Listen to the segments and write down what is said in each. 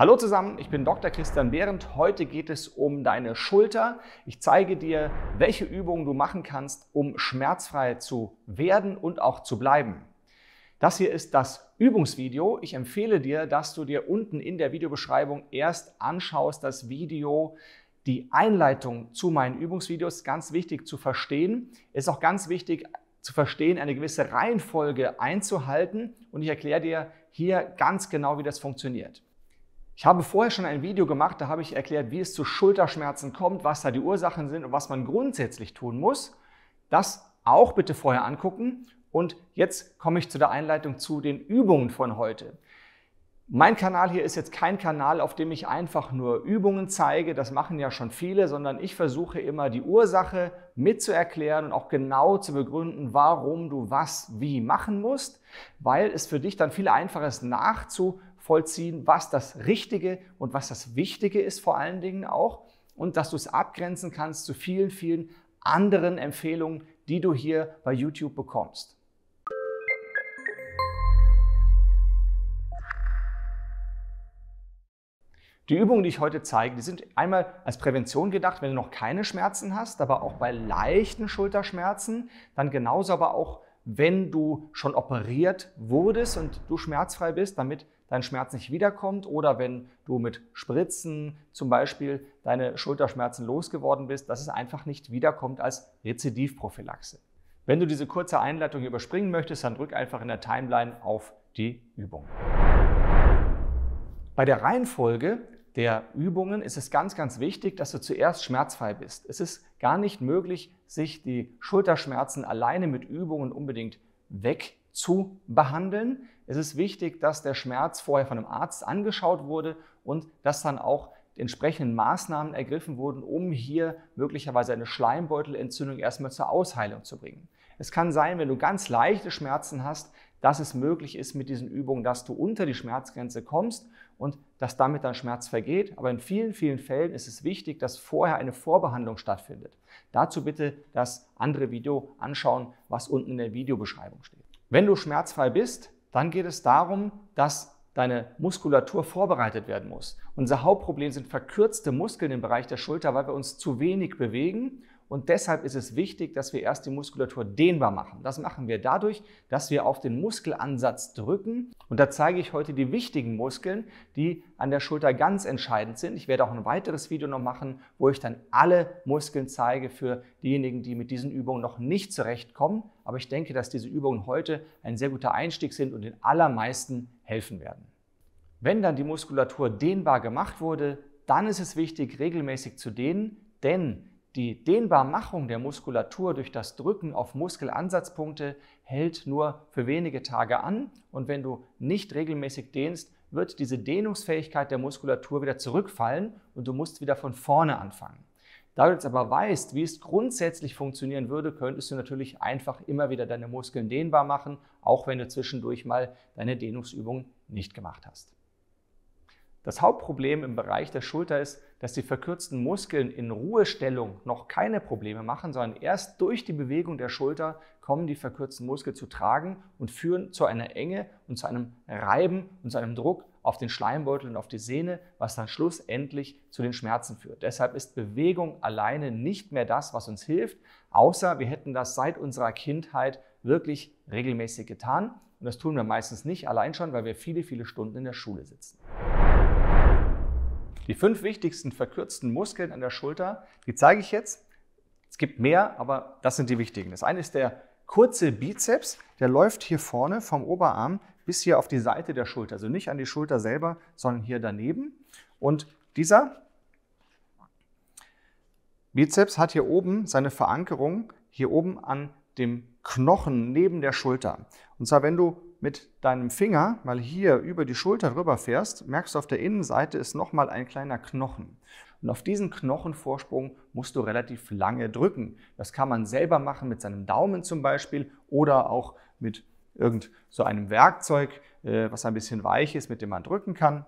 Hallo zusammen, ich bin Dr. Christian Behrendt. Heute geht es um deine Schulter. Ich zeige dir, welche Übungen du machen kannst, um schmerzfrei zu werden und auch zu bleiben. Das hier ist das Übungsvideo. Ich empfehle dir, dass du dir unten in der Videobeschreibung erst anschaust das Video, die Einleitung zu meinen Übungsvideos. Ganz wichtig zu verstehen. Ist auch ganz wichtig, zu verstehen, eine gewisse Reihenfolge einzuhalten. Und ich erkläre dir hier ganz genau, wie das funktioniert. Ich habe vorher schon ein Video gemacht, da habe ich erklärt, wie es zu Schulterschmerzen kommt, was da die Ursachen sind und was man grundsätzlich tun muss. Das auch bitte vorher angucken. Und jetzt komme ich zu der Einleitung zu den Übungen von heute. Mein Kanal hier ist jetzt kein Kanal, auf dem ich einfach nur Übungen zeige, das machen ja schon viele, sondern ich versuche immer die Ursache mitzuerklären und auch genau zu begründen, warum du was wie machen musst, weil es für dich dann viel einfacher ist nachzuvollziehen nachvollziehen, was das Richtige und was das Wichtige ist vor allen Dingen auch und dass du es abgrenzen kannst zu vielen, vielen anderen Empfehlungen, die du hier bei YouTube bekommst. Die Übungen, die ich heute zeige, die sind einmal als Prävention gedacht, wenn du noch keine Schmerzen hast, aber auch bei leichten Schulterschmerzen, dann genauso aber auch, wenn du schon operiert wurdest und du schmerzfrei bist, damit dein Schmerz nicht wiederkommt oder wenn du mit Spritzen zum Beispiel deine Schulterschmerzen losgeworden bist, dass es einfach nicht wiederkommt als Rezidivprophylaxe. Wenn du diese kurze Einleitung überspringen möchtest, dann drück einfach in der Timeline auf die Übung. Bei der Reihenfolge der Übungen ist es ganz, ganz wichtig, dass du zuerst schmerzfrei bist. Es ist gar nicht möglich, sich die Schulterschmerzen alleine mit Übungen unbedingt wegzubehandeln. Es ist wichtig, dass der Schmerz vorher von einem Arzt angeschaut wurde und dass dann auch entsprechenden Maßnahmen ergriffen wurden, um hier möglicherweise eine Schleimbeutelentzündung erstmal zur Ausheilung zu bringen. Es kann sein, wenn du ganz leichte Schmerzen hast, dass es möglich ist mit diesen Übungen, dass du unter die Schmerzgrenze kommst und dass damit dein Schmerz vergeht. Aber in vielen, vielen Fällen ist es wichtig, dass vorher eine Vorbehandlung stattfindet. Dazu bitte das andere Video anschauen, was unten in der Videobeschreibung steht. Wenn du schmerzfrei bist, dann geht es darum, dass deine Muskulatur vorbereitet werden muss. Unser Hauptproblem sind verkürzte Muskeln im Bereich der Schulter, weil wir uns zu wenig bewegen und deshalb ist es wichtig, dass wir erst die Muskulatur dehnbar machen. Das machen wir dadurch, dass wir auf den Muskelansatz drücken. Und da zeige ich heute die wichtigen Muskeln, die an der Schulter ganz entscheidend sind. Ich werde auch ein weiteres Video noch machen, wo ich dann alle Muskeln zeige für diejenigen, die mit diesen Übungen noch nicht zurechtkommen. Aber ich denke, dass diese Übungen heute ein sehr guter Einstieg sind und den allermeisten helfen werden. Wenn dann die Muskulatur dehnbar gemacht wurde, dann ist es wichtig, regelmäßig zu dehnen, denn die Dehnbarmachung der Muskulatur durch das Drücken auf Muskelansatzpunkte hält nur für wenige Tage an und wenn du nicht regelmäßig dehnst, wird diese Dehnungsfähigkeit der Muskulatur wieder zurückfallen und du musst wieder von vorne anfangen. Da du jetzt aber weißt, wie es grundsätzlich funktionieren würde, könntest du natürlich einfach immer wieder deine Muskeln dehnbar machen, auch wenn du zwischendurch mal deine Dehnungsübungen nicht gemacht hast. Das Hauptproblem im Bereich der Schulter ist, dass die verkürzten Muskeln in Ruhestellung noch keine Probleme machen, sondern erst durch die Bewegung der Schulter kommen die verkürzten Muskeln zu tragen und führen zu einer Enge und zu einem Reiben und zu einem Druck auf den Schleimbeutel und auf die Sehne, was dann schlussendlich zu den Schmerzen führt. Deshalb ist Bewegung alleine nicht mehr das, was uns hilft, außer wir hätten das seit unserer Kindheit wirklich regelmäßig getan. Und das tun wir meistens nicht allein schon, weil wir viele, viele Stunden in der Schule sitzen. Die fünf wichtigsten verkürzten Muskeln an der Schulter, die zeige ich jetzt. Es gibt mehr, aber das sind die wichtigen. Das eine ist der kurze Bizeps, der läuft hier vorne vom Oberarm bis hier auf die Seite der Schulter. Also nicht an die Schulter selber, sondern hier daneben. Und dieser Bizeps hat hier oben seine Verankerung, hier oben an dem Knochen neben der Schulter. Und zwar, wenn du mit deinem Finger mal hier über die Schulter drüber fährst, merkst du auf der Innenseite ist nochmal ein kleiner Knochen. Und auf diesen Knochenvorsprung musst du relativ lange drücken. Das kann man selber machen mit seinem Daumen zum Beispiel oder auch mit irgend so einem Werkzeug, äh, was ein bisschen weich ist, mit dem man drücken kann.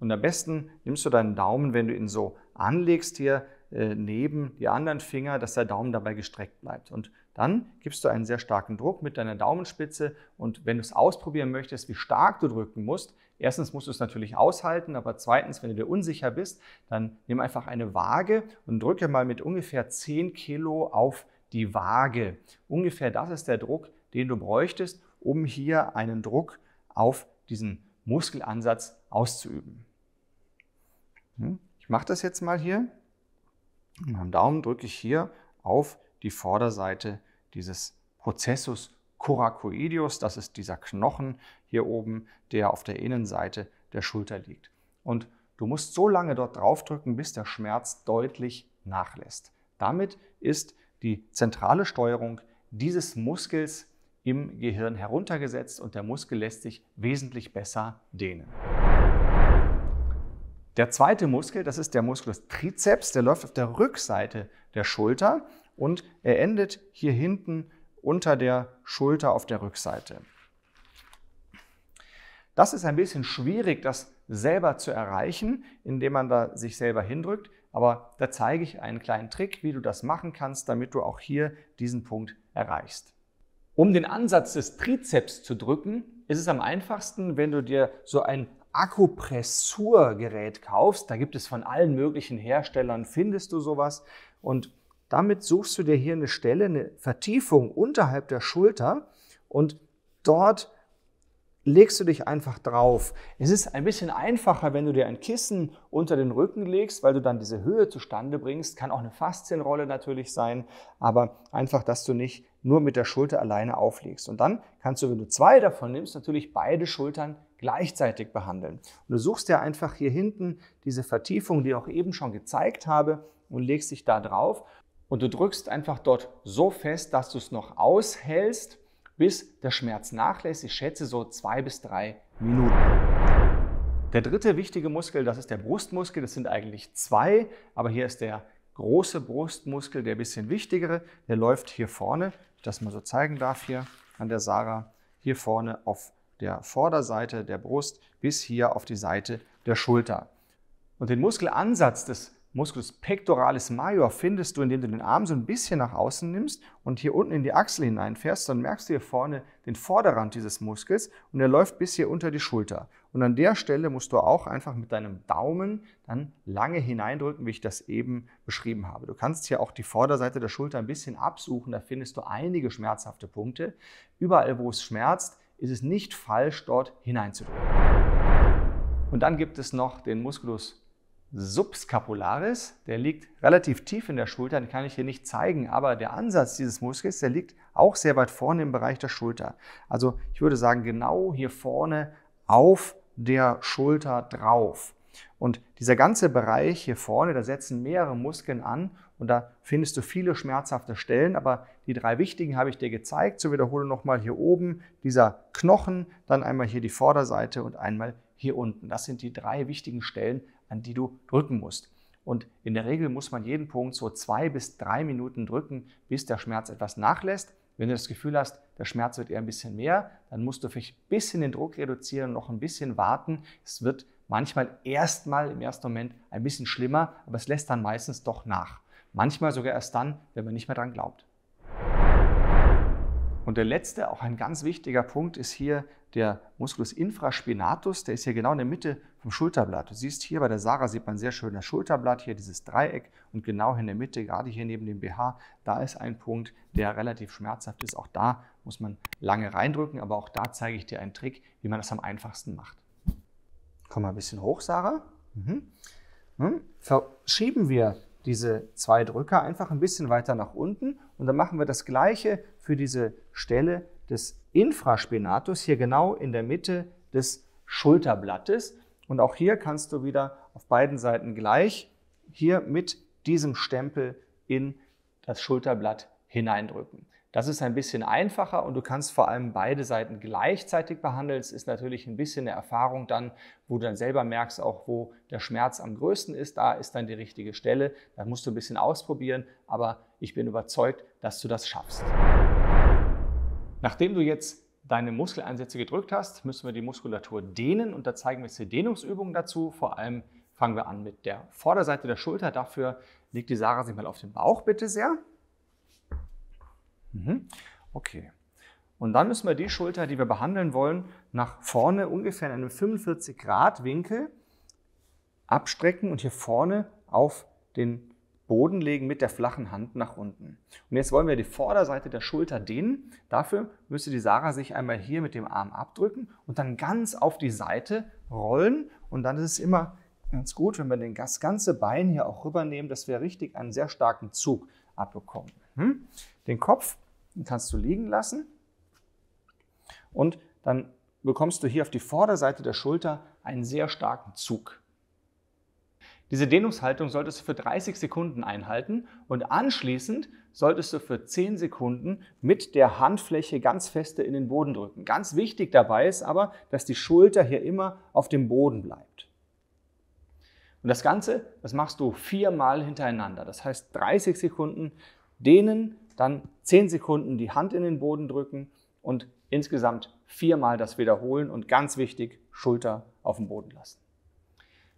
Und am besten nimmst du deinen Daumen, wenn du ihn so anlegst hier, äh, neben die anderen Finger, dass der Daumen dabei gestreckt bleibt. Und dann gibst du einen sehr starken Druck mit deiner Daumenspitze. Und wenn du es ausprobieren möchtest, wie stark du drücken musst, erstens musst du es natürlich aushalten, aber zweitens, wenn du dir unsicher bist, dann nimm einfach eine Waage und drücke mal mit ungefähr 10 Kilo auf die Waage. Ungefähr das ist der Druck, den du bräuchtest, um hier einen Druck auf diesen Muskelansatz auszuüben. Hm? Ich mache das jetzt mal hier. Mit meinem Daumen drücke ich hier auf die Vorderseite dieses Prozessus coracoideus. Das ist dieser Knochen hier oben, der auf der Innenseite der Schulter liegt. Und du musst so lange dort draufdrücken, bis der Schmerz deutlich nachlässt. Damit ist die zentrale Steuerung dieses Muskels im Gehirn heruntergesetzt und der Muskel lässt sich wesentlich besser dehnen. Der zweite Muskel, das ist der Muskel des Trizeps, der läuft auf der Rückseite der Schulter und er endet hier hinten unter der Schulter auf der Rückseite. Das ist ein bisschen schwierig, das selber zu erreichen, indem man da sich selber hindrückt. Aber da zeige ich einen kleinen Trick, wie du das machen kannst, damit du auch hier diesen Punkt erreichst. Um den Ansatz des Trizeps zu drücken, ist es am einfachsten, wenn du dir so ein Akupressurgerät kaufst. Da gibt es von allen möglichen Herstellern, findest du sowas. Und damit suchst du dir hier eine Stelle, eine Vertiefung unterhalb der Schulter und dort legst du dich einfach drauf. Es ist ein bisschen einfacher, wenn du dir ein Kissen unter den Rücken legst, weil du dann diese Höhe zustande bringst. Kann auch eine Faszienrolle natürlich sein, aber einfach, dass du nicht nur mit der Schulter alleine auflegst. Und dann kannst du, wenn du zwei davon nimmst, natürlich beide Schultern gleichzeitig behandeln. Und du suchst ja einfach hier hinten diese Vertiefung, die ich auch eben schon gezeigt habe, und legst dich da drauf. Und du drückst einfach dort so fest, dass du es noch aushältst, bis der Schmerz nachlässt. Ich schätze so zwei bis drei Minuten. Der dritte wichtige Muskel, das ist der Brustmuskel. Das sind eigentlich zwei, aber hier ist der große Brustmuskel, der bisschen wichtigere. Der läuft hier vorne, ich das mal so zeigen darf hier an der Sarah, hier vorne auf der Vorderseite der Brust bis hier auf die Seite der Schulter. Und den Muskelansatz des Musculus pectoralis major findest du, indem du den Arm so ein bisschen nach außen nimmst und hier unten in die Achsel hineinfährst, dann merkst du hier vorne den Vorderrand dieses Muskels und der läuft bis hier unter die Schulter. Und an der Stelle musst du auch einfach mit deinem Daumen dann lange hineindrücken, wie ich das eben beschrieben habe. Du kannst hier auch die Vorderseite der Schulter ein bisschen absuchen, da findest du einige schmerzhafte Punkte. Überall, wo es schmerzt, ist es nicht falsch, dort hineinzudrücken. Und dann gibt es noch den Musculus subscapularis, der liegt relativ tief in der Schulter, den kann ich hier nicht zeigen, aber der Ansatz dieses Muskels, der liegt auch sehr weit vorne im Bereich der Schulter. Also ich würde sagen, genau hier vorne auf der Schulter drauf. Und dieser ganze Bereich hier vorne, da setzen mehrere Muskeln an und da findest du viele schmerzhafte Stellen, aber die drei wichtigen habe ich dir gezeigt. Zur Wiederholung nochmal hier oben dieser Knochen, dann einmal hier die Vorderseite und einmal hier unten. Das sind die drei wichtigen Stellen, an die du drücken musst. Und in der Regel muss man jeden Punkt so zwei bis drei Minuten drücken, bis der Schmerz etwas nachlässt. Wenn du das Gefühl hast, der Schmerz wird eher ein bisschen mehr, dann musst du vielleicht ein bisschen den Druck reduzieren, noch ein bisschen warten. Es wird manchmal erstmal im ersten Moment ein bisschen schlimmer, aber es lässt dann meistens doch nach. Manchmal sogar erst dann, wenn man nicht mehr dran glaubt. Und der letzte, auch ein ganz wichtiger Punkt, ist hier der Musculus infraspinatus. Der ist hier genau in der Mitte vom Schulterblatt. Du siehst hier bei der Sarah, sieht man sehr schön das Schulterblatt, hier dieses Dreieck und genau in der Mitte, gerade hier neben dem BH, da ist ein Punkt, der relativ schmerzhaft ist. Auch da muss man lange reindrücken, aber auch da zeige ich dir einen Trick, wie man das am einfachsten macht. Komm mal ein bisschen hoch, Sarah. Mhm. Hm? Verschieben wir diese zwei Drücker einfach ein bisschen weiter nach unten und dann machen wir das gleiche für diese Stelle des Infraspinatus hier genau in der Mitte des Schulterblattes. Und auch hier kannst du wieder auf beiden Seiten gleich hier mit diesem Stempel in das Schulterblatt hineindrücken. Das ist ein bisschen einfacher und du kannst vor allem beide Seiten gleichzeitig behandeln. Es ist natürlich ein bisschen eine Erfahrung dann, wo du dann selber merkst, auch wo der Schmerz am größten ist. Da ist dann die richtige Stelle. Da musst du ein bisschen ausprobieren, aber ich bin überzeugt, dass du das schaffst. Nachdem du jetzt deine Muskeleinsätze gedrückt hast, müssen wir die Muskulatur dehnen und da zeigen wir jetzt die Dehnungsübungen dazu. Vor allem fangen wir an mit der Vorderseite der Schulter. Dafür legt die Sarah sich mal auf den Bauch, bitte sehr. Mhm. Okay. Und dann müssen wir die Schulter, die wir behandeln wollen, nach vorne ungefähr in einem 45-Grad-Winkel abstrecken und hier vorne auf den Boden legen mit der flachen Hand nach unten. Und jetzt wollen wir die Vorderseite der Schulter dehnen. Dafür müsste die Sarah sich einmal hier mit dem Arm abdrücken und dann ganz auf die Seite rollen. Und dann ist es immer ganz gut, wenn wir das ganze Bein hier auch rübernehmen, dass wir richtig einen sehr starken Zug abbekommen. Hm? Den Kopf kannst du liegen lassen und dann bekommst du hier auf die Vorderseite der Schulter einen sehr starken Zug. Diese Dehnungshaltung solltest du für 30 Sekunden einhalten und anschließend solltest du für 10 Sekunden mit der Handfläche ganz feste in den Boden drücken. Ganz wichtig dabei ist aber, dass die Schulter hier immer auf dem Boden bleibt. Und das Ganze, das machst du viermal hintereinander. Das heißt 30 Sekunden dehnen, dann 10 Sekunden die Hand in den Boden drücken und insgesamt viermal das wiederholen und ganz wichtig, Schulter auf den Boden lassen.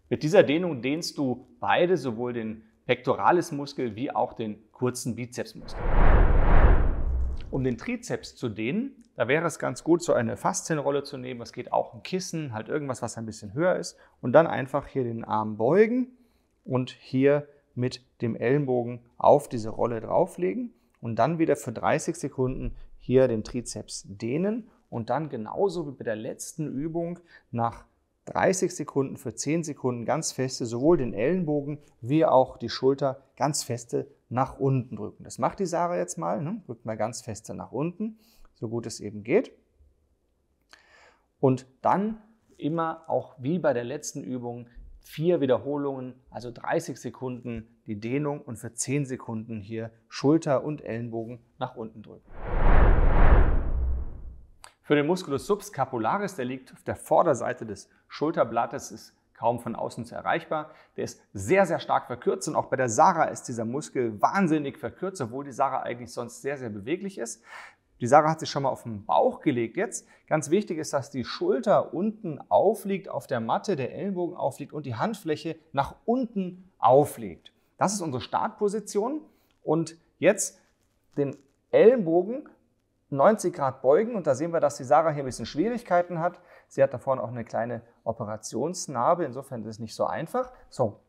Mit dieser Dehnung dehnst du beide, sowohl den Pectoralis-Muskel wie auch den kurzen Bizepsmuskel um den Trizeps zu dehnen. Da wäre es ganz gut, so eine Faszienrolle zu nehmen. Es geht auch ein Kissen, halt irgendwas, was ein bisschen höher ist. Und dann einfach hier den Arm beugen und hier mit dem Ellenbogen auf diese Rolle drauflegen. Und dann wieder für 30 Sekunden hier den Trizeps dehnen. Und dann genauso wie bei der letzten Übung nach 30 Sekunden für 10 Sekunden ganz feste sowohl den Ellenbogen wie auch die Schulter ganz feste nach unten drücken. Das macht die Sarah jetzt mal. Ne? Drückt mal ganz feste nach unten, so gut es eben geht. Und dann immer auch wie bei der letzten Übung vier Wiederholungen, also 30 Sekunden die Dehnung und für 10 Sekunden hier Schulter und Ellenbogen nach unten drücken. Für den Musculus subscapularis, der liegt auf der Vorderseite des Schulterblattes, ist kaum von außen zu erreichbar. Der ist sehr, sehr stark verkürzt und auch bei der Sarah ist dieser Muskel wahnsinnig verkürzt, obwohl die Sarah eigentlich sonst sehr, sehr beweglich ist. Die Sarah hat sich schon mal auf den Bauch gelegt jetzt. Ganz wichtig ist, dass die Schulter unten aufliegt auf der Matte, der Ellenbogen aufliegt und die Handfläche nach unten aufliegt. Das ist unsere Startposition und jetzt den Ellenbogen 90 Grad beugen und da sehen wir, dass die Sarah hier ein bisschen Schwierigkeiten hat. Sie hat da vorne auch eine kleine Operationsnarbe, insofern ist es nicht so einfach. So,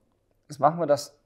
jetzt machen wir das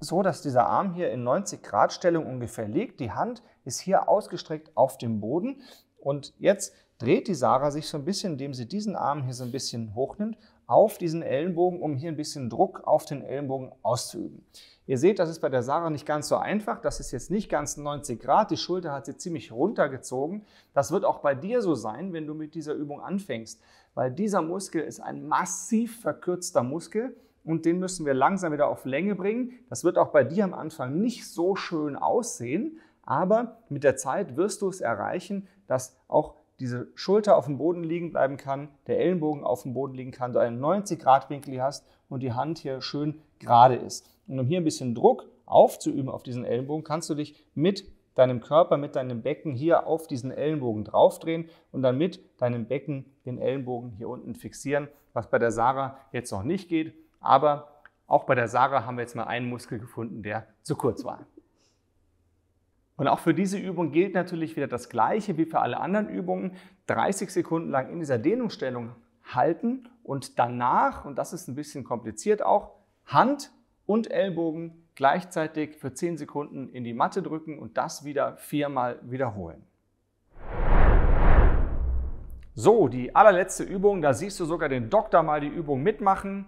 so, dass dieser Arm hier in 90 Grad Stellung ungefähr liegt. Die Hand ist hier ausgestreckt auf dem Boden und jetzt dreht die Sarah sich so ein bisschen, indem sie diesen Arm hier so ein bisschen hochnimmt auf diesen Ellenbogen, um hier ein bisschen Druck auf den Ellenbogen auszuüben. Ihr seht, das ist bei der Sarah nicht ganz so einfach. Das ist jetzt nicht ganz 90 Grad. Die Schulter hat sie ziemlich runtergezogen. Das wird auch bei dir so sein, wenn du mit dieser Übung anfängst, weil dieser Muskel ist ein massiv verkürzter Muskel und den müssen wir langsam wieder auf Länge bringen. Das wird auch bei dir am Anfang nicht so schön aussehen, aber mit der Zeit wirst du es erreichen, dass auch diese Schulter auf dem Boden liegen bleiben kann, der Ellenbogen auf dem Boden liegen kann, du einen 90-Grad-Winkel hast und die Hand hier schön gerade ist. Und um hier ein bisschen Druck aufzuüben auf diesen Ellenbogen, kannst du dich mit deinem Körper, mit deinem Becken hier auf diesen Ellenbogen draufdrehen und dann mit deinem Becken den Ellenbogen hier unten fixieren, was bei der Sarah jetzt noch nicht geht. Aber auch bei der Sarah haben wir jetzt mal einen Muskel gefunden, der zu kurz war. Und auch für diese Übung gilt natürlich wieder das Gleiche wie für alle anderen Übungen. 30 Sekunden lang in dieser Dehnungsstellung halten und danach, und das ist ein bisschen kompliziert auch, Hand und Ellbogen gleichzeitig für 10 Sekunden in die Matte drücken und das wieder viermal wiederholen. So, die allerletzte Übung, da siehst du sogar den Doktor mal die Übung mitmachen.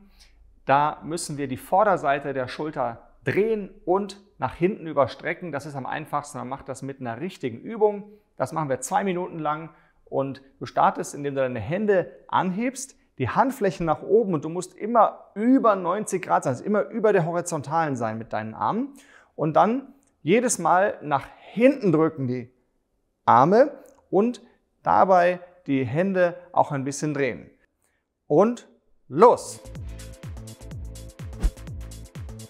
Da müssen wir die Vorderseite der Schulter drehen und nach hinten überstrecken. Das ist am einfachsten. Man macht das mit einer richtigen Übung. Das machen wir zwei Minuten lang. Und du startest, indem du deine Hände anhebst, die Handflächen nach oben und du musst immer über 90 Grad sein, also immer über der Horizontalen sein mit deinen Armen. Und dann jedes Mal nach hinten drücken die Arme und dabei die Hände auch ein bisschen drehen. Und los!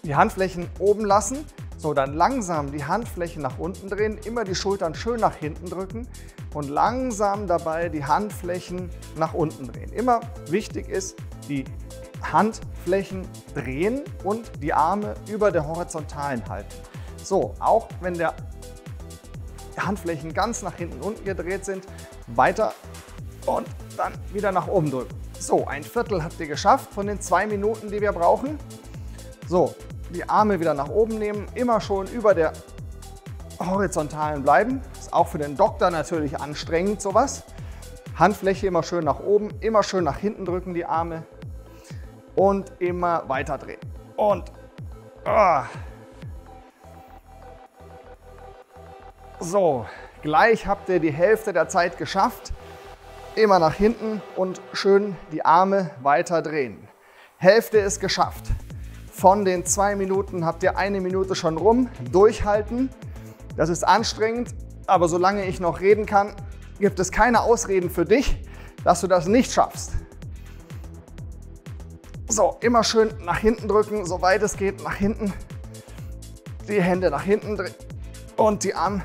die Handflächen oben lassen. So, dann langsam die Handflächen nach unten drehen, immer die Schultern schön nach hinten drücken und langsam dabei die Handflächen nach unten drehen. Immer wichtig ist, die Handflächen drehen und die Arme über der horizontalen halten. So, auch wenn der Handflächen ganz nach hinten unten gedreht sind, weiter und dann wieder nach oben drücken. So, ein Viertel habt ihr geschafft von den zwei Minuten, die wir brauchen. So, die Arme wieder nach oben nehmen, immer schon über der horizontalen bleiben. Ist auch für den Doktor natürlich anstrengend sowas. Handfläche immer schön nach oben, immer schön nach hinten drücken die Arme und immer weiter drehen. Und oh. so, gleich habt ihr die Hälfte der Zeit geschafft. Immer nach hinten und schön die Arme weiter drehen. Hälfte ist geschafft. Von den zwei Minuten habt ihr eine Minute schon rum. Durchhalten. Das ist anstrengend, aber solange ich noch reden kann, gibt es keine Ausreden für dich, dass du das nicht schaffst. So, immer schön nach hinten drücken, soweit es geht, nach hinten. Die Hände nach hinten und die Arme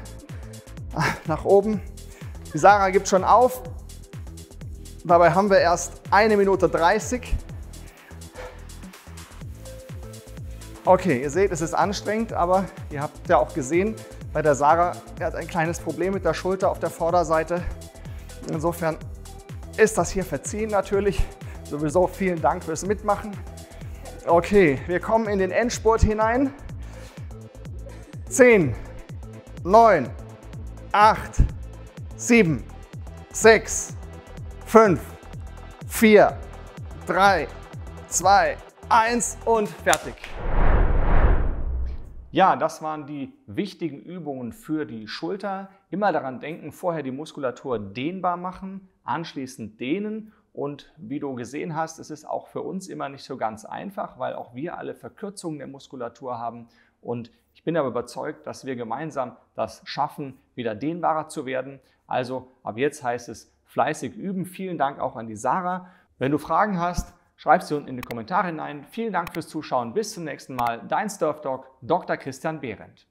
nach oben. Die Sarah gibt schon auf. Dabei haben wir erst eine Minute 30. Okay, ihr seht, es ist anstrengend, aber ihr habt ja auch gesehen, bei der Sarah er hat ein kleines Problem mit der Schulter auf der Vorderseite. Insofern ist das hier verziehen natürlich. Sowieso vielen Dank fürs Mitmachen. Okay, wir kommen in den Endspurt hinein. 10, 9, 8, 7, 6, 5, 4, 3, 2, 1 und fertig. Ja, das waren die wichtigen Übungen für die Schulter. Immer daran denken, vorher die Muskulatur dehnbar machen, anschließend dehnen. Und wie du gesehen hast, es ist auch für uns immer nicht so ganz einfach, weil auch wir alle Verkürzungen der Muskulatur haben. Und ich bin aber überzeugt, dass wir gemeinsam das schaffen, wieder dehnbarer zu werden. Also ab jetzt heißt es fleißig üben. Vielen Dank auch an die Sarah. Wenn du Fragen hast, Schreib sie unten in die Kommentare hinein. Vielen Dank fürs Zuschauen. Bis zum nächsten Mal. Dein Surf Dr. Christian Behrendt.